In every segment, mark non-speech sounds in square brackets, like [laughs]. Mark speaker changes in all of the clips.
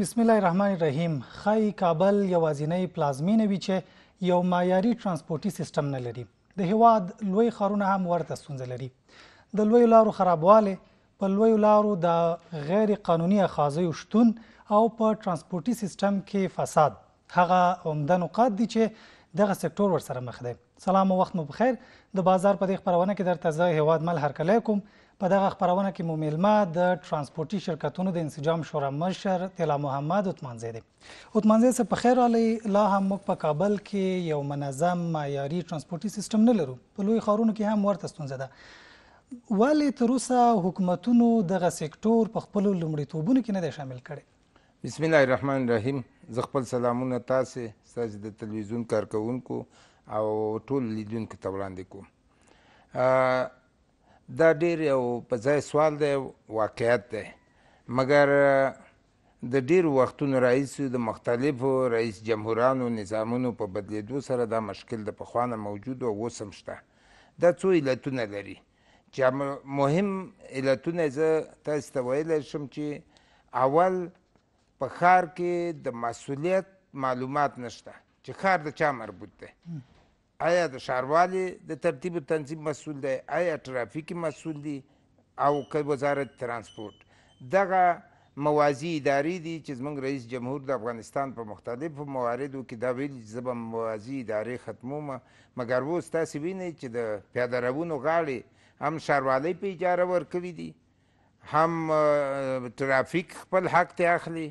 Speaker 1: بسم الله الرحمن الرحیم خای کابل یوازینی پلازمینه وی چې یو معیاري ترانسپورتي سیستم نه لري د هواد لوی خارونه هم ورته ستونزه لري د لوی لارو خرابواله په لوی لارو د غیر قانوني اخاذیو شتون او په ترانسپورتي سیستم کې فساد هغه عمده نقاط دي چې دغه سکتور ورسره مخ دی سلام او وخت مو بخیر د بازار په دې خبرونه کې درته زه هواد مل هرکلی کوم په دغه خبرونه کې مو میلمه د ترانسپورتي شرکتونو د انسجام شورا مشر تیلا محمد عثمانزی دی عثمانزی صاحب په خیر علي لا هم موږ په کابل کې یو منظم معیاري ترانسپورتي سیستم نه لرو په لوی ښارونو کې هم ورته ستونزه ده ولې تر اوسه حکومتونو دغه سکتور په خپلو لومړیتوبونو کې نه دی شامل کړی
Speaker 2: بسم الله الرحمن الرحیم زه خپل سلامونه تاسو ستاسو د تلویزیون کارکونکو او ټول لیدونکو ته وړاندې کوم دا ډیر یو په ځای سوال دی واقعیت دی مګر د ډیرو وختونو راهیسې د مختلفو رئیس جمهورانو نظامونو په بدلیدو سره دا مشکل د پخوانه موجود او اوس هم شته دا څو علتونه لري چې مهم علتونه زه تاسو ته ویلی شم چې اول په ښار کې د مسؤلیت معلومات نشته چې ښار د چا مربوط دی آیا د ښاروالي د ترتیب او تنظیم مسول دی آیا ترافیک مسول دی او که وزارت ترانسپورت دغه موازی ادارې دي چې زموږ رئیس جمهور د افغانستان په مختلفو مواردو کې دا ویل زه به موازی ادارې ختموم مګر اوس تاسې وینئ چې د پیاده روونو غاړې هم ښاروالۍ په اجاره ورکړي دي هم ترافیک خپل حق ته اخلي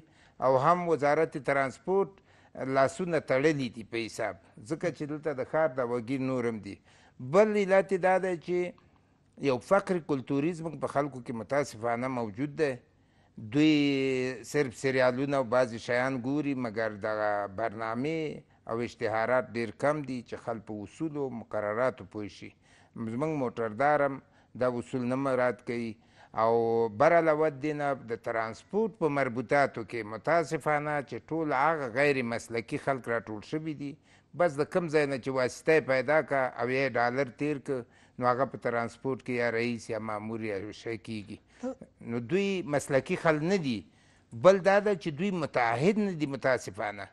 Speaker 2: او هم وزارت ترانسپورت لاسونه تړلي دي په حساب ځکه چې دلته د ښار د وګیر نورم دي بل علت دا دی چې یو فقر کلتوري زموږ په خلکو کې متاسفانه موجود دی دوی صرف سریالونه او بعضې شیان ګوري مګر دغه برنامې او اشتهارات ډیر کم دي چې خلک په اصولو مقرراتو پوه شي زموږ موټردارم دا اصول نه مراد کوي او برله ودینه د ترانسپورت په مربوطاتو کې متاسفانه چې ټول هغه غیر مسلکی خلک راټول شوي دي بس د کم ځای نه چې واسطه پیدا کا او یې ډالر تیر ک نو هغه په ترانسپورت کې یا رئیس یا مامور یا شی کیږي نو دوی مسلکی خل نه دي بل دا ده چې دوی متعهد نه دي متاسفانه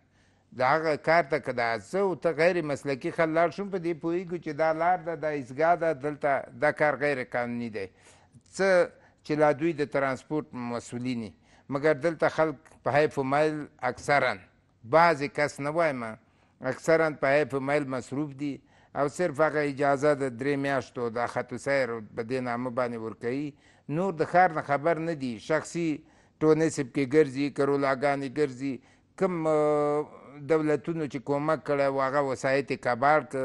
Speaker 2: دا هغه کار ته که دا زه او ته غیر مسلکي خل لاړ شم په دې پوهېږو چې دا لار ده دا ایستګاه ده دلته دا کار غیر قانوني دی څه چې لا دوی د ترانسپورت مسولینی مګر دلته خلک په حیف مایل اکثرا بعضې کس نه وایم اکثرا په حیف مایل مصروف دي او صرف هغه اجازه د درې میاشتو د خط سیر په دې نامه باندې ورکوي نور د ښار نه خبر نه دي شخصي ټونسب کې ګرځي کرولاګانې ګرځي کم دولتونو چې کومک کړی و هغه وسایط کبار که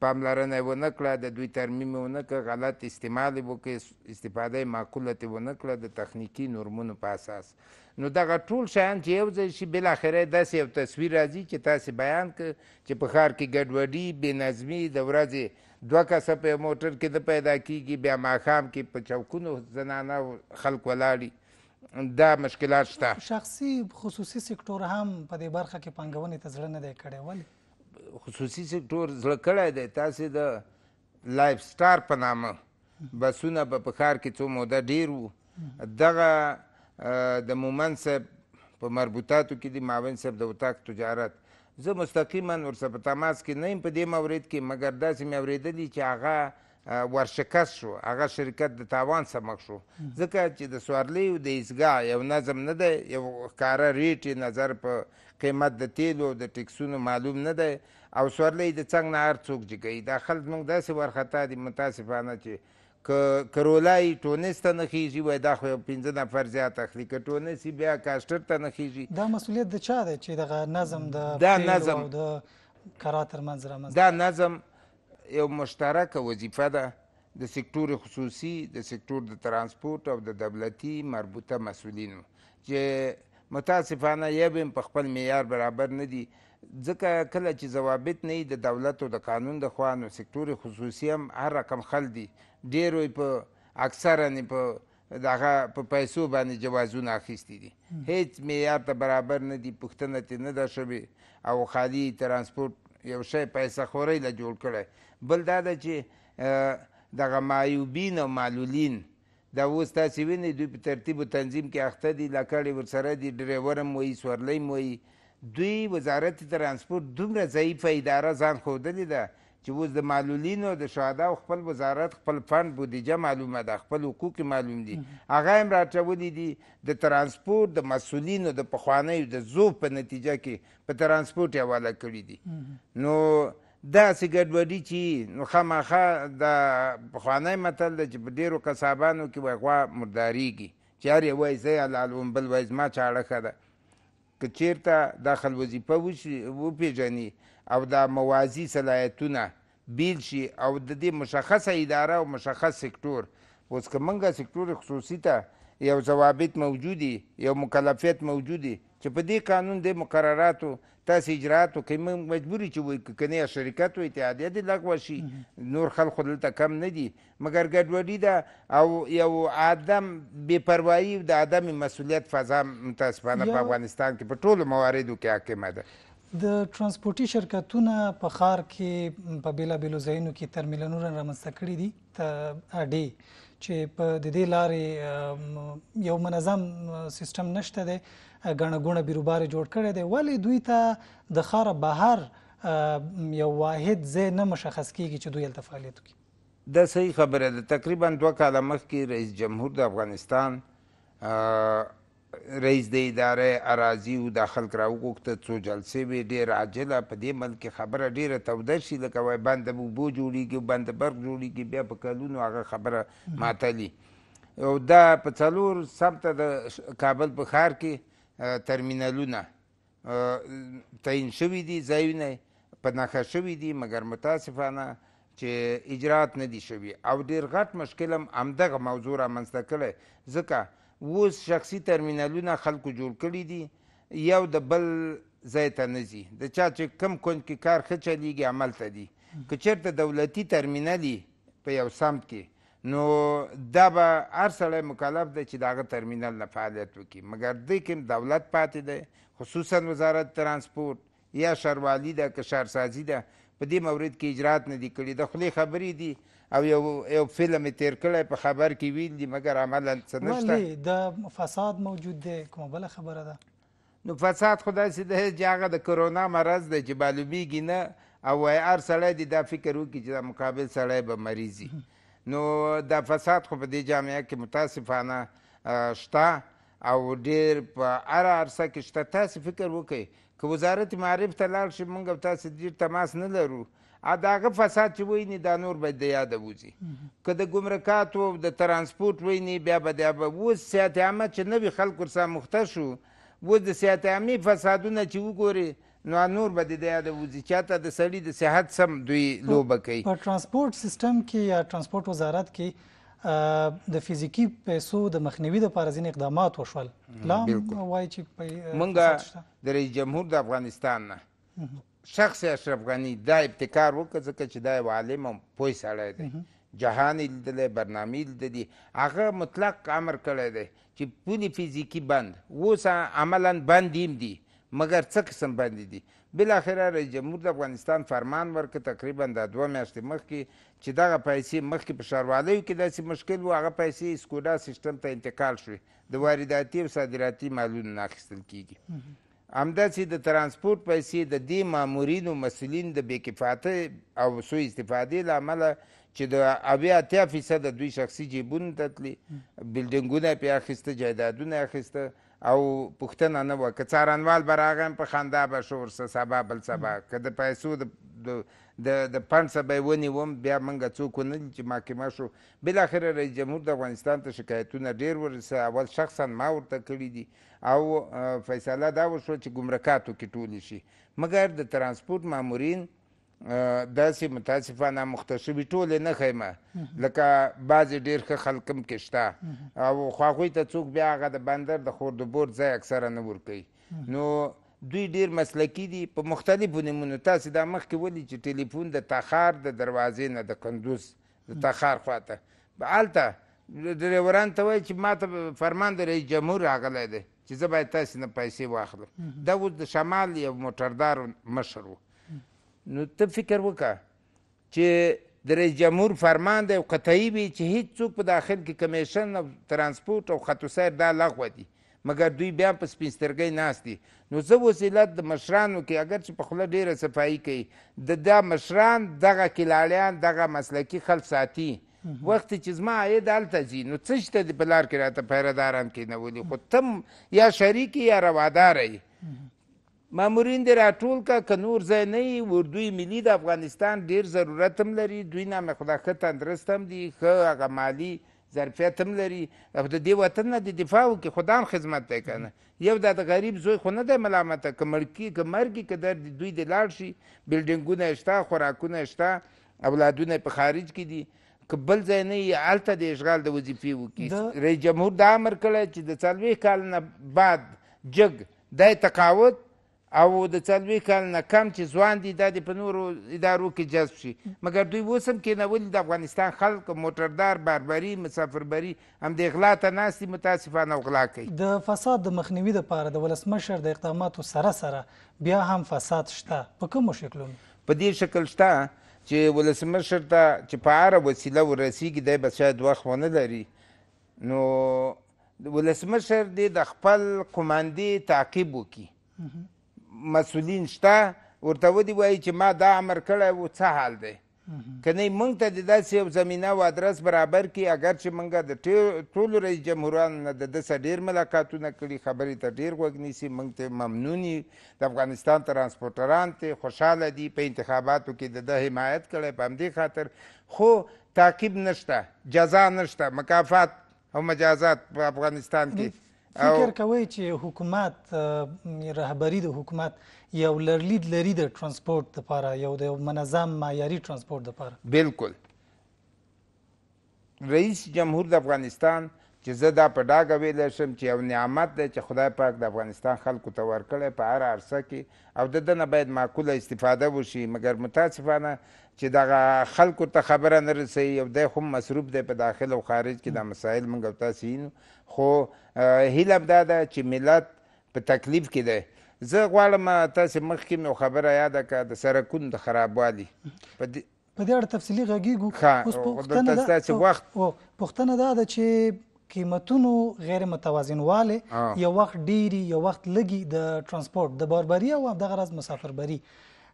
Speaker 2: پاملرنه و نه کړه د دوی ترمیم و نه کړه غلط استعمال وکړي استفاده معقوله و نه کړه د تخنیکی نورمونو په اساس نو دغه ټول شیان چې یو ځای شي بالاخره داسې یو تصویر راځي چې تاسې بیان کړ چې په ښار کې ګډوډي بې نظمي د ورځې دوه کسه په موټر کې د پیدا کیږي بیا ماښام کې په چوکونو زنانه خلک ولاړي دا مشکلات شته
Speaker 1: شخصي خصوصي سکتور هم په دې برخه کې پانګونې ته زړه نه دی کړی ولې
Speaker 2: خصوصي سکتور زړه کړی دی تاسې د لایف سټار په نامه بسونه به په ښار کې څو موده ډیر وو دغه د مومن صاحب په مربوطاتو کې دی معاون صاحب د اتاق تجارت زه مستقیما ورسره په تماس کې نه یم په دې مورد کې مګر داسې مې اورېدلي چې هغه ورشکست شو هغه شرکت د تاوان سمک شو ځکه چې د سوارلیو د ایستګاه یو نظم نه دی یو ښکاره ریټ نظر په قیمت د تیلو د ټکسونو معلوم نه دی او سوارلی د څنګ نه هر څوک جګوي دا خلک موږ داسې وارخطا دي متاسفانه چې که کرولای ټونس ته نه خیږي وای دا خو پنځه نفر زیات اخلي که ټونس بیا کاسټر ته نه خیږي
Speaker 1: دا مسولیت د چا دی چې دغه نظم د دا نظم د کرا تر منځ رامنځته
Speaker 2: دا نظم یو مشترکه وظیفه ده د سکتور خصوصي د سکتور د ترانسپورت او د دولتي مربوطه مسولینو چې متاسفانه یې هم په خپل معیار برابر نه دي ځکه کله چې ضوابط نه د دولت او د قانون د خوا نو سکتور خصوصي هم هر رقم خل دي ډېر په اکثره نه په دغه په پیسو باندې جوازونه اخیستي دي هیڅ معیار ته برابر نه دي پوښتنه ترې نه ده شوې او خالي ترانسپورت یو شی پیسه خورۍ له جوړ کړی بل دا ده چې دغه معیوبین او معلولین دا اوس تاسې وینئ دوی په ترتیب او تنظیم کې اخته دي لکړې ورسره دي ډریور هم وایي سورلی هم وایي دوی وزارت ترانسپورت دومره ضعیفه اداره ځان ښودلې ده چې اوس د معلولینو د شهداو خپل وزارت خپل فند بودیجه معلومه ده خپل حقوق معلوم دي هغه هم راټولې دي د ترانسپورت د مسولینو د پخوانیو د زوب په نتیجه کې په ترانسپورت حواله کړي دي نو داسې ګډوډي چې نو خامخا د پخوانی متل د چې په ډېرو قصابانو کې وایي غوا مردارېږي چې هر یو وایي زه حلال وم بل وایي زما چاړه ښه ده که چېرته داخل وظیفه وپېژني او دا موازي صلاحیتونه بیل شي او د دې مشخصه اداره او مشخص سکتور اوس که منګه سکتور خصوصي ته یو ضوابط موجودي یو مکلفیت موجودي چې په دې قانون د مقرراتو تاسو اجراتو کې موږ مجبوري چې وایي که کنه شرکت او اتحادیه دې لغوه شي نور خلق دلته کم نه دي مګر ګډوډي ده او یو عدم بې پروایي د عدم مسولیت فضا متاسفانه په افغانستان کې په ټولو مواردو کې حاکمه ده
Speaker 1: د ترانسپورتي شرکتونه په خار کې په بیلابیلو ځایونو کې ترمینلونه رامنځته کړي دي ته اډي چې په د دې لارې یو منظم سیستم نشته دی غنه غونه بیروبار جوړ کړي دی ولی دوی ته د خار بهر یو واحد ځای نه مشخص کیږي چې دوی هلته فعالیت وکړي
Speaker 2: د صحیح خبره ده تقریبا دوه کاله مخکې رئیس جمهور د افغانستان رئیس د ادارې اراضي او د خلک راوغوښته څو جلسې وې ډېر عاجله په دې ملک خبره ډېره توده شي لکه وایي بند اوبو جوړیږي بند برق جوړیږي بیا په کلونو هغه خبره ماتلي او دا په څلور سبته د کابل په ښار کې ترمینالونه تعیین شوي دي ځایونه په نښه شوي دي مګر متاسفانه چې اجرات نه دي شوي او ډېر غټ مشکل هم همدغه موضوع رامنځته کړی ځکه اوس شخصي ترمینالونه خلکو جوړ کړي دي یو د بل ځای ته نه ځي د چا چې کم کونج کې کار ښه چلیږي عمل ته دي که چېرته دولتي ترمینل په یو سمت کې نو دا به هر سړی مکلف دی چې د هغه ترمینل نه فعالیت وکړي مګر دې کې دولت پاتې دی خصوصا وزارت ترانسپورت یا شروالي ده که شهرسازي ده په دې مورد کې اجرات نه دي کړي د خولې خبرې دي او یو یو فلم تیر کړی په خبر کې ویل دي مګر عملا څه نشته
Speaker 1: د فساد موجود دی کومه بله خبره ده
Speaker 2: نو فساد خو داسې دی چې هغه د کرونا مرض دی چې معلومیږي نه او وایي هر سړی دې دا فکر وکړي چې دا مقابل سړی به مریض [laughs] نو د فساد خو په دې جامعه کې متاسفانه شته او ډیر په هر عرصه کې شته تاسو فکر وکړئ که وزارت معرف ته لاړ شي موږ تاسو ډیر تماس نه لرو ا دغه فساد چې ویني دا نور به د یاد وځي که د ګمرکاتو د ترانسپورت ویني بیا به دا به اوس سیاحت عامه چې نوي خلک ورسره مخته شو اوس د سیاحت عامې فسادونه چې وګورئ نو نور به د د وځي چاته د سړي د صحت سم دوی لوبه کوي
Speaker 1: په ترانسپورت سیستم کې یا ترانسپورت وزارت کې د فزیکی پیسو د مخنیوي د لپاره ځینې اقدامات وشول لا وای چې په منګه
Speaker 2: د رئیس جمهور د افغانستان نه شخص اشرف غنی دا ابتکار وکړ ځکه چې دا یو عالم او پوه سړی دی جهان یې لیدلی برنامې لیدلي هغه مطلق امر کړی دی چې پولې فزیکي بند اوس عملا بند هم دي مګر څه قسم باندې دي بلاخره رئیس جمهور د افغانستان فرمان ورکړ تقریبا د دوه میاشتې مخکې چې دغه پیسې مخکې په ښاروالیو کې داسې مشکل و هغه پیسې اسکوډا سیستم ته انتقال شوې د وارداتي او صادراتي مالونو نه اخیستل کیږي همداسې د ترانسپورت پیسې د دې مامورینو مسؤلین د بې کفاتۍ او سوء استفادې له امله چې د اویا اتیا فیصده دوی شخصي جیبونو ته تلي بلډینګونه یې پرې اخیسته جایدادونه یې اخیسته او پوښتنه نه وه که څارنوال به راغی په خندا به شو ورسه سبا بل سبا که د پیسو د د د پند څخه به یې ونیوم بیا موږ څوک ونه دي چې محکمه شو بلاخره رئیس جمهور د افغانستان ته شکایتونه ډېر ورسه اول شخصا ما ورته کړي دي او فیصله دا وشوه چې ګمرکاتو کې ټولې شي مګر د ترانسپورت مامورین داسې متاسفانه مختصبي ټولې نه خیمه لکه بعضې ډېر ښه خلک هم کې شته او خو هغوی ته څوک بیا هغه د بندر د خوردبور ځای اکثره نه ورکوي نو دوی ډیر مسلکی دي په مختلفو نمونو تاسو دا مخکې ولي چې ټلیفون د تخار د دروازې نه د کندوز د تخار خواته هلته ډریوران ته وایي چې ما ته فرمان د رئیس جمهور راغلی دی چې زه باید تاسې نه پیسې واخلم دا اوس د شمال یو موټردار مشر و نو ته فکر وکړه چې د رئیس جمهور فرمان دی او قطعي وي چې هیڅوک په داخل کې کمیشن او ترانسپورت او خط سیر دا لغوه دي مګر دوی بیا په سپینسترګۍ ناست دي نو زه اوس علت د مشرانو کې اگر چې په خوله ډېره صفایي کوي د دا مشران دغه کلاړیان دغه مسلکي خلک ساتي وخت چې زما عاید هلته ځي نو څه شته د په لار کې راته پیرهداران کېنولي خو ته یا شریک یا روادار یې مامورین دې راټول کا که نور ځای نه وي اردوی ملي د افغانستان ډیر ضرورت هم لري دوی نامه خدا ښه تندرست هم دي ښه هغه مالي ظرفیت هم لري او د دې وطن نه د دفاع وکړي خدان خدمت دی که نه یو دا د غریب زوی خو نه دی ملامته که مړکي که مرګي که در دوی د لاړ شي بلډینګونه شته خوراکونه شته اولادونه په خارج کې دي که بل ځای نه وي هلته د اشغال د وظیفې وکړي رئیس جمهور دا امر کړی چې د څلوېښت کال نه بعد جګ دی تقاوت او د څلوېښت کال نه کم چې ځوان دي دا د په نورو ادارو کې جذب شي مګر دوی اوس هم کېنولي د افغانستان خلک موټردار باربري مسافربري همدې غلا ته ناست دي
Speaker 1: متاسفانه غلا کوي د فساد د مخنیوي دپاره د ولسمشر د اقداماتو سره سره بیا هم فساد شته په کومو شکلونو
Speaker 2: په دې شکل شته چې ولسمشر ته چې په هره وسیله ورسیږي دی به شاید وخت ونه لري نو ولسمشر دې د خپل قماندې تعقیب وکړي مسولین شته ورته ودي وایي چې ما دا امر کړی و څه حال دی که نه موږ ته د داسې یو زمینه او ادرس برابر کړي اګر چې موږ د ټولو رئیس جمهورانو نه د دسه ډېر ملاقاتونه کړي خبرې ته ډېر غوږ نیسي موږ ته ممنون د افغانستان ترانسپورټران ته خوشحاله دي په انتخاباتو کې د ده حمایت کړی په همدې خاطر خو تعقیب نشته جزا نشته مکافات او مجازات په
Speaker 1: افغانستان کې فکر کوئ چې حکومت رهبری د حکومت یو لرلید لري د ترانسپورت لپاره یو د منظم معیاري ترانسپورت لپاره
Speaker 2: بالکل رئیس جمهور د افغانستان چې زه دا په ډاګه ویلی شم چې یو نعمت دی چې خدای پاک د افغانستان خلکو ته ورکړی په هر عرصه کې او د ده نه باید معقوله استفاده وشي مګر متاسفانه چې دغه خلکو ته خبره نه رسوي او دی خو مصروف دی په داخل او خارج کې دا مسایل موږ او تاسې خو هیله دا ده چې ملت په تکلیف کې دی زه غواړم تاسې مخکې مې خبره یاده کړه د سرکونو د خرابوالي په
Speaker 1: په دې اړه تفصیلي غږیږو اوس پوښتنه ده وخت پوښتنه دا ده چې قیمتونو غیر متوازن واله یو وخت ډیری یو وخت لګي د ترانسپورت د باربري او دغه راز مسافربري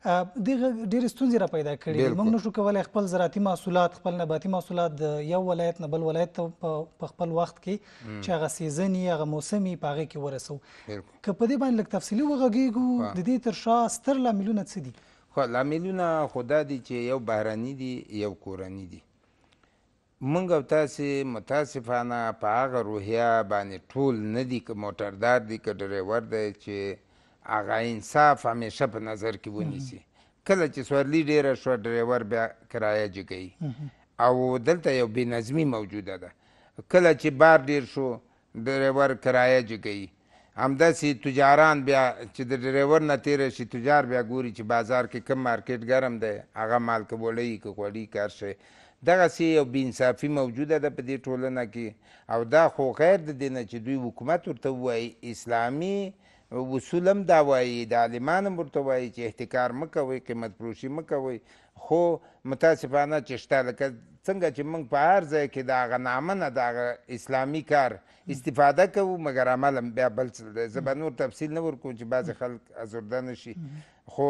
Speaker 1: دغه ډېرې ستونزې را پیدا کړې دي موږ نشو کولی خپل زراعتي محصولات خپل نباتي محصولات د یو ولایت نه بل ولایت ته په خپل وخت کې چې هغه سیزن یي هغه موسم یي په هغې کې ورسوو که په دې باندې لږ تفصیلي وغږېږو د دې تر شا ستر لاملونه څه دي
Speaker 2: خو لاملونه خو دا دي چې یو بهرني دي یو کورني دي منګ او تاسې متاسفانه په هغه روحیه باندې ټول نه دي که موټردار دي که ډریور دی چې هغه انصاف همیشه په نظر کې ونیسي کله چې سوارلي ډیره شو ډرایور بیا کرایه جګوي او دلته یو بې نظمي موجوده ده کله چې بار ډیر شو ډرایور کرایه جګوي همداسې تجاران بیا چې د ډرایور نه تیره شي تجار بیا ګوري چې بازار کې کوم مارکیټ ګرم دی هغه مال که بولۍ که غوړي کار شي دغسې یو بې انصافي موجوده ده په دې ټولنه کې او دا خو خیر د دې نه چې دوی حکومت ورته ووایي اسلامي وصولم دا وایي د عالمانم ورته وایي چې احتکار مه کوئ قیمت فروشي مه کوئ خو متاسفانه چې شته لکه څنګه چې موږ په هر ځای کې د هغه نامه نه د هغه اسلامي کار استفاده کوو مګر عمل بیا بل څه دی زه به نور تفصیل نه ورکوم چې بعضې خلک ازرده نه شي خو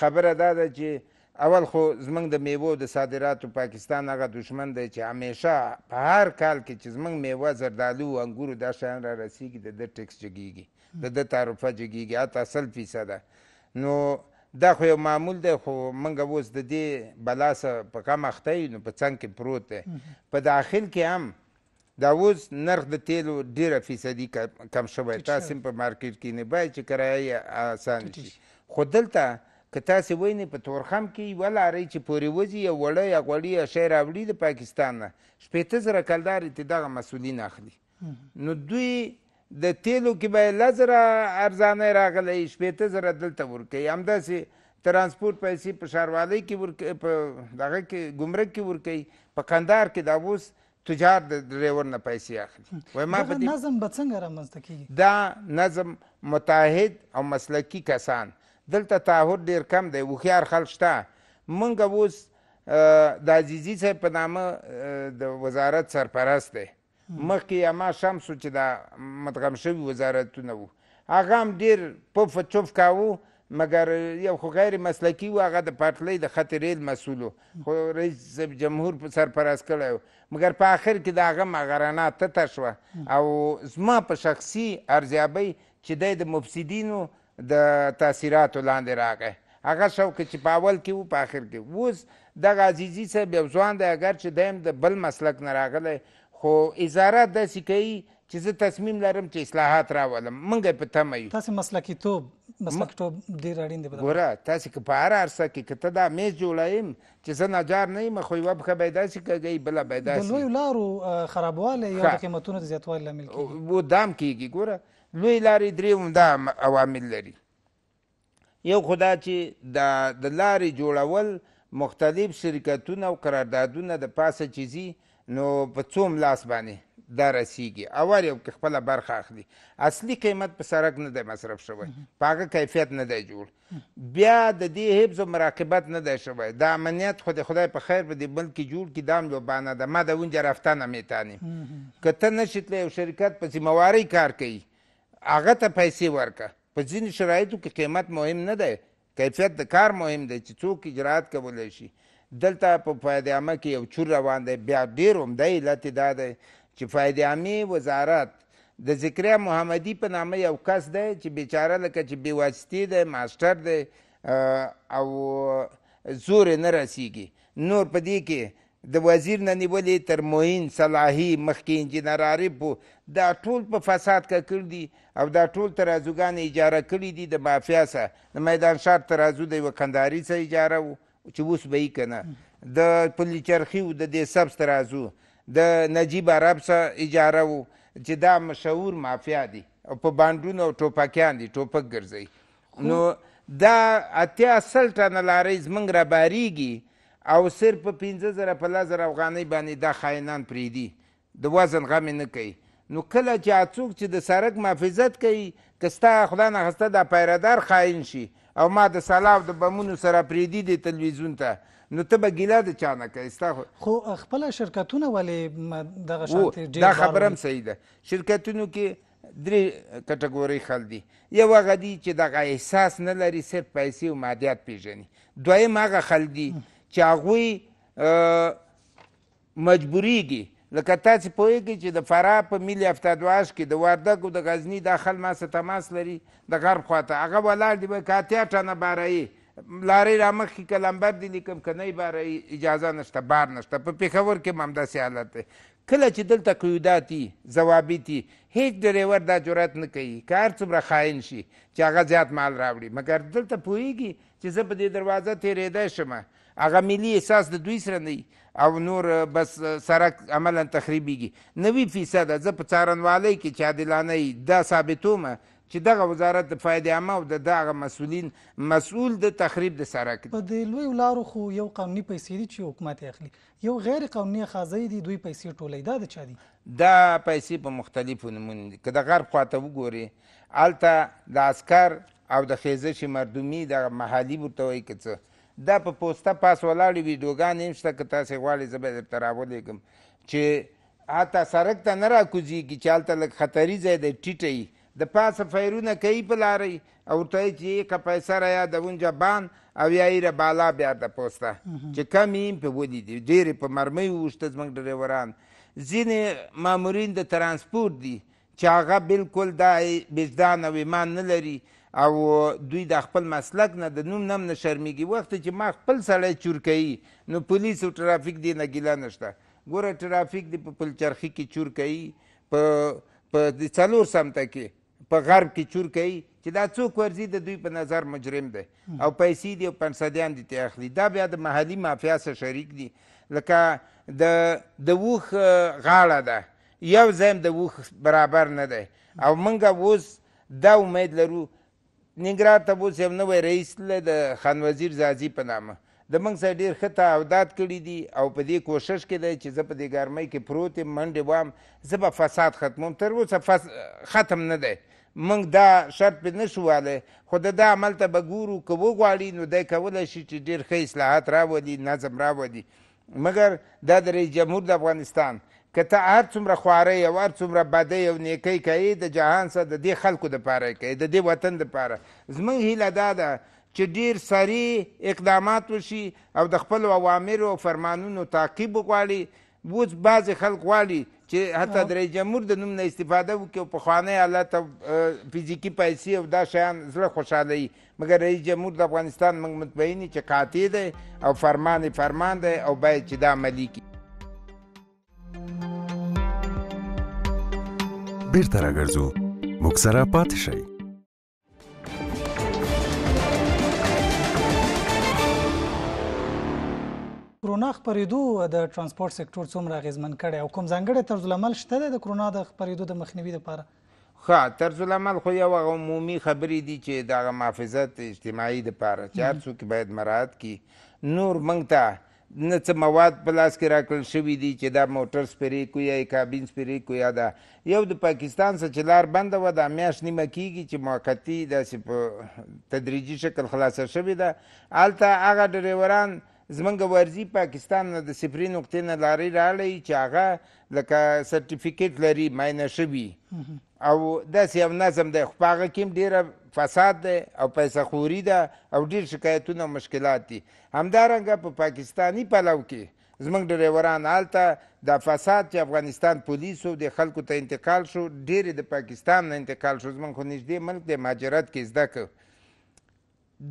Speaker 2: خبره دا ده چې اول خو زمنګ د میوو د صادراتو پاکستان هغه دشمن دی چې همیشه په هر کال کې چې زمنګ میوه زردالو انګورو دا شیان را رسیږي د ده ټیکس جګیږي د د تعرفه جګیږي اته سل فیصده نو دا خو یو معمول دی خو موږ اوس د دې بلا څه په کم اخته نو په څنګ کې پروت دی په داخل کې هم دا اوس نرخ د تیلو ډیره فیصدي کم شوی تاسو په مارکیټ کې نه بای چې کرایه آسان شي خو دلته که تاسو وینئ په تورخم کې یوه لارۍ چې پورې وځي یو وړه یا غوړي یا شی راوړي د پاکستان نه شپېته زره کلدارې ترې دغه مسؤلین اخلي نو دوی د تیلو کې به یې لس زره ارزانه راغلی شپېته زره دلته ورکوي همداسې ترانسپورت پیسې په ښاروالۍ کې ورکوي په دغه کې ګمرک کې ورکوي په کندهار کې دا اوس تجار د ډریور نه پیسې اخلي وای ما په
Speaker 1: نظم به څنګه رامنځته کیږي
Speaker 2: دا نظم متعهد او مسلکي کسان دلته تعهد ډیر کم دی هوښیار خلک شته موږ اوس د عزیزي صاحب په نامه د وزارت سرپرست دی مخکې اما شمسو چې دا مدغم شوي وزارتونه وو هغه هم ډېر پف چف کاوه مګر یو خو غیر مسلکی و هغه د پټلۍ د خط ریل مسؤل خو رئیس جمهور په سرپرست کړی مګر په آخر کې د هغه مغرانه تته شوه او زما په شخصي ارزیابۍ چې دی د مفسدینو د تاثیراتو لاندې راغی هغه شوق چې په اول کې و په آخر کې اوس دغه عزیزي صاحب یو ځوان دی اگر چې دیم د بل مسلک نه راغلی خو اداره داسې کوي چې زه تصمیم لرم چې اصلاحات راولم موږ په تمه یو تاسو مسلکي توب مسلکي توب
Speaker 1: ډیر اړین دی ګوره
Speaker 2: تاسو که په هر عرصه کې که ته دا میز جوړایم چې زه ناجار نه یم خو یوه پښه به داسې کږئ بله به داسې د لویو
Speaker 1: لارو خرابوالی یا د قیمتونو د زیاتوالي لامل
Speaker 2: کیږي و دام کیږي ګوره لوی لارې درې عمده عوامل لري یو خدا چې د لارې جوړول مختلف شرکتونه او قراردادونه د پاسه چیزی نو په څوم لاس باندې دا رسیږي اول یو کې خپله برخه اخلي اصلي قیمت په سړک نه دی مصرف شوی په هغه کیفیت نه دی جوړ بیا د دې حفظ او مراقبت نه دی شوی دا امنیت خو د خدای په خیر په دې بل کې جوړ کړي دا هم یو بانه ده ما د اونجه رفتنه میتانې که ته نشي تللی یو شرکت په ذموارۍ کار کوي هغه ته پیسې ورکه په ځینې شرایطو کې قیمت مهم نه دی کیفیت د کار مهم دی چې څوک اجرات کولی شي دلته په فایده عامه کې یو چور روان دی بیا ډیر عمده علت دا دی چې فایده عامې وزارت د ذکریا محمدي په نامه یو کس دی چې بیچاره لکه چې بې واسطې دی ماسټر دی او زور نه رسیږي نور په دې کې د وزیر نه نیولې تر موین صلاحي مخکې انجینر عارف دا ټول په فساد ککړ دي او دا ټول ترازوګان اجاره کړي دي د مافیا سره د میدان شار ترازو د یوه کنداري سره اجاره و چې اوس به یې کنه د پلي چرخي د دې سبز ته راځو د نجیب عرب سره اجاره و چې دا مشهور مافیا دي او په بانډونو او ټوپکیان دي ټوپک ګرځي نو دا اتیا سل ټنه لارۍ زموږ را بارېږي او صرف په پنځه زره په لس زره افغانۍ باندې دا خاینان پرېږدي د وزن غم نه کوي نو کله چې اڅوک چې د سرک محافظت کوي کستا خدانه خسته د پیرادار خاین شي او ما د سلاف د بمونو سره پریدي دی تلویزیون ته نو ته به ګیله د چا نه کوې ستا
Speaker 1: خو خپل شرکتونه ولې دغه شانتې دا خبره هم
Speaker 2: صحیح ده شرکتونو کې درې کټګوري خل دي یو هغه دي چې دغه احساس نه لري صرف پیسې او مادیات پیژني دویم هغه خل دي چې هغوی مجبوریږي لکه تاسې پوهیږئ چې د فراه په ملي افتادواش کې د وردګو د غزني دا خلما سره تماس لري د غرب خواته هغه ولاړ دي به که اتیا ټنه بارایي لارې رامخکې که لمبر دي لیکم که نه یې بارایي اجازه نشته بار نشته په پېښور کې هم همداسې حالت دی کله چې دلته قیودات وي ضوابط وي هیڅ ډریور دا جرات نه کوي که هر څومره خاین شي چې هغه زیات مال راوړي مګر دلته پوهیږي چې زه په دې دروازه تېرېدی شم هغه ملي احساس د دوی سره نه او نور بس سرک عملا تخریبیږي نوي فیصده زه په څارنوالۍ کې چې عادلانه دا ثابتومه چې دغه وزارت د فایده عامه او د دغه مسولین مسول د تخریب د سرک
Speaker 1: په دې لوی لارو خو یو قانوني پیسې دي چې حکومت اخلي یو غیر قانوني خازې دي دوی پیسې ټولې دا د چا دي
Speaker 2: دا پیسې په مختلفو نمونو دي که د غرب خواته وګوري هلته د عسکر او د خیزش مردمی د محالي ورته وایي که څه دا په پوسټه پاس ولاړې ویډیوګانې هم شته که تاسې غواړئ زه به درته راولېږم چې حتی سړک ته نه راکوزېږي چې هلته لږ خطري ځای دی ټیټه د پاسه فایرونه کوي په لارې او ورته چې که پیسه را یا د اونجا بان او یا ایره بالا بیا د پوسته چې کم یې په ودی دي ډېرې په مرمۍ ووښته زموږ ډریوران ځینې مامورین د ترانسپورت دي چې هغه بالکل دا وجدان او ایمان نه لري او دوی د خپل مسلک نه د نوم نم نه شرمېږي وخت چې ما خپل سړی چور کوي نو پولیس او ترافیک دی نه ګیله نشته ګوره ترافیک دی په پلچرخي کې چور کوي په په د څلور سمته کې په غرب کې چور کوي چې دا څوک ورځي د دوی په نظر مجرم دی او پیسې دی او پنسدیان دي ترې اخلي دا بیا د محلي مافیا سره شریک دي لکه د د ووښ غاړه ده یو ځای د ووښ برابر نه دی او موږ اوس دا امید لرو ننګرهار ته به اوس یو نوی رئیس تللی د خان وزیر زازي په نامه د موږ سره ډېر ښه تعهدات کړي دي او په دې کوشش کې دی چې زه په دې ګرمۍ کې پروت یم منډې وام زه به فساد ختموم تر اوسه فس... ختم نه دی موږ دا شرط پرې نه شو والی خو د ده عمل ته به ګورو که وغواړي نو دی کولی شي چې ډېر ښه اصلاحات راولي نظم راولي مګر دا د رئیس جمهور د افغانستان که ته هر څومره خوارۍ او هر څومره بدۍ او نیکۍ کوې د جهان څخه د دې خلکو دپاره یې کوې د دې وطن دپاره زموږ هیله دا ده چې ډیر سریع اقدامات وشي او د خپلو اوامرو او فرمانونو تعقیب وغواړي اوس بعضې خلک غواړي چې حتی د جمهور د نوم نه استفاده وکړي او پخوانی حالت او فزیکي پیسې او دا شیان زړه خوشحالوي مګر رئیس جمهور د افغانستان موږ مطمئن چې قاطع دی او فرمان فرمان دی او باید چې دا عملي کړي
Speaker 1: بیرته راګرځو موږ سره پاتې شئ کرونا خپرېدو د ترانسپورت سکتور څومره اغیزمن کړي او کوم ځانګړي طرز العمل شته د کرونا د خپرېدو د مخنیوي لپاره
Speaker 2: خا طرز العمل خو یو عمومي خبرې دي چې د محافظت اجتماعي د پاره چې هر څوک باید مراعات کړي نور موږ ته نه څه مواد په لاس کې راکړل شوي دي چې دا موټر سپری کویا کابین سپری کویا ده یو د پاکستان څخه چې لار بنده وه دا میاشت نیمه کیږي چې موقتي داسې په تدریجي شکل خلاصه شوې ده هلته هغه ډریوران زمونږ ورځي پاکستان نه د صفري نقطې نه لارې رالی چې هغه لکه سرټیفیکیټ لري ماینه شوي او داسې یو نظم دی خو په هغه کې هم ډېره فساد دی او پیسهخوري ده او ډېر شکایتونه او مشکلات دي همدارنګه په پا پاکستانی پلو کې زموږ ډریوران هلته د فساد چې افغانستان پولیسو د خلکو ته انتقال شو ډېرې د پاکستان نه انتقال شو زموږ خو نږدې ملک دی مهاجرت کې زده کړ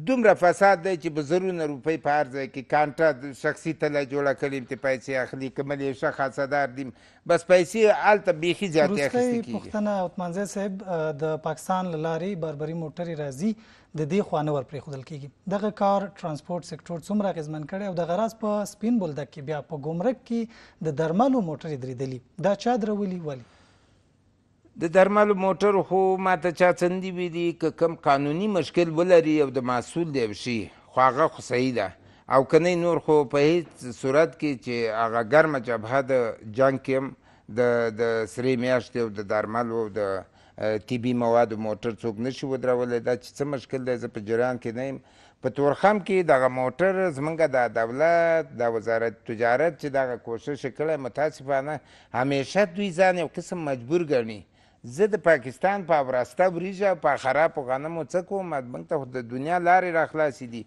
Speaker 2: دومره فساد دی چې په زرونه روپۍ په هر ځای کې کانټا شخصي تله جوړه کړي یم چې پیسې اخلي که ملیشه خاصدار دي بس پیسې هلته بیخي زیاتې اخیستې کېږي
Speaker 1: پوښتنه عثمانزی صاحب د پاکستان له لارې باربري موټرې راځي د دې خوا نه ورپرېښودل کېږي دغه کار ترانسپورټ سکټور څومره اغېزمن کړی او دغه راز په سپین بولدک کې بیا په ګمرک کې د درملو موټرې درېدلي دا چا درولي ولې د
Speaker 2: درمل موټر خو ماته چا چندې وی دي که کم قانوني مشکل ولري او د مسول دی شي خو هغه خو صحیح ده او کنی نور خو په هیڅ صورت کې چې هغه ګرمه جبهه د جنګ کې د د سرې میاشتې او د درملو د طبي موادو موټر څوک نشي ودرولی دا چې څه مشکل دی زه په جریان کې نه یم په تورخم کې دغه موټر زمونږ د دولت د وزارت تجارت چې دغه کوشش کړی متاسفانه همیشه دوی ځان یو قسم مجبور ګڼي زه د پاکستان په پا وراسته وریجه په خراب غنمو څه کوم موږ ته د دنیا لارې راخلاصې دي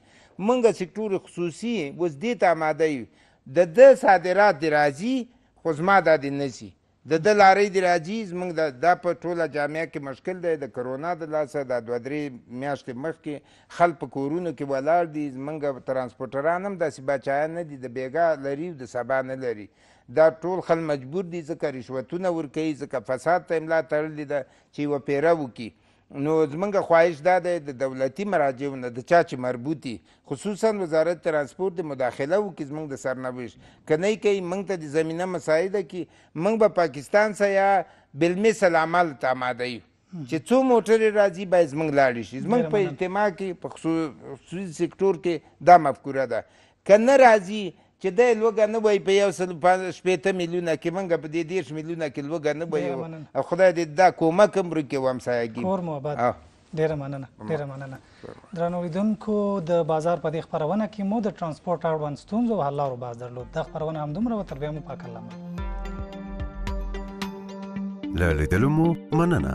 Speaker 2: موږ سکتور خصوصي اوس دې ته آماده یو د ده صادرات دې راځي خو زما دا دې نه ځي د د لارې د راځي زمونږ دا په ټوله جامعه کې مشکل دی د کرونا د لاسه دا دوه درې میاشتې مخکې خلک په کورونو کې ولاړ دي زمونږ ترانسپورټران هم داسې بچایان نه دي د بیګا لري د سبا نه لري دا ټول خل مجبور دي ځکه رشوتونه ورکوي ځکه فساد ته املا تړلې ده چې یوه پیره وکړي نو زمونږ خواهش دا دی د دولتي مراجعو نه د چا چې مربوطي خصوصا وزارت ترانسپورت د مداخله وکړي زمونږ د سرنوشت که نه یې کوي موږ ته د زمینه مساعده کړي موږ به پاکستان سه یا بالمثل عمل ته اماده یو چې څو موټرې راځي باید زموږ لاړې شي زموږ په اجتماع کې په خصوصي سکتور کې دا مفکوره ده که نه راځي چې د لوګه نه وای په یو سل شپېته میلیونه کې موږ په دې دېرش میلیونه کې لوګه نه وای او خدای دې دا کومک هم وکړي وامسایګي کور مو آباد
Speaker 1: ډیره مننه ډیره مننه درنو لیدونکو د بازار په دې خبرونه کې مو د ترانسپورت اړوند ستونزو حل لارو باز درلود د خبرونه همدومره تر بیا مو پاکلمه له لیدلو مو مننه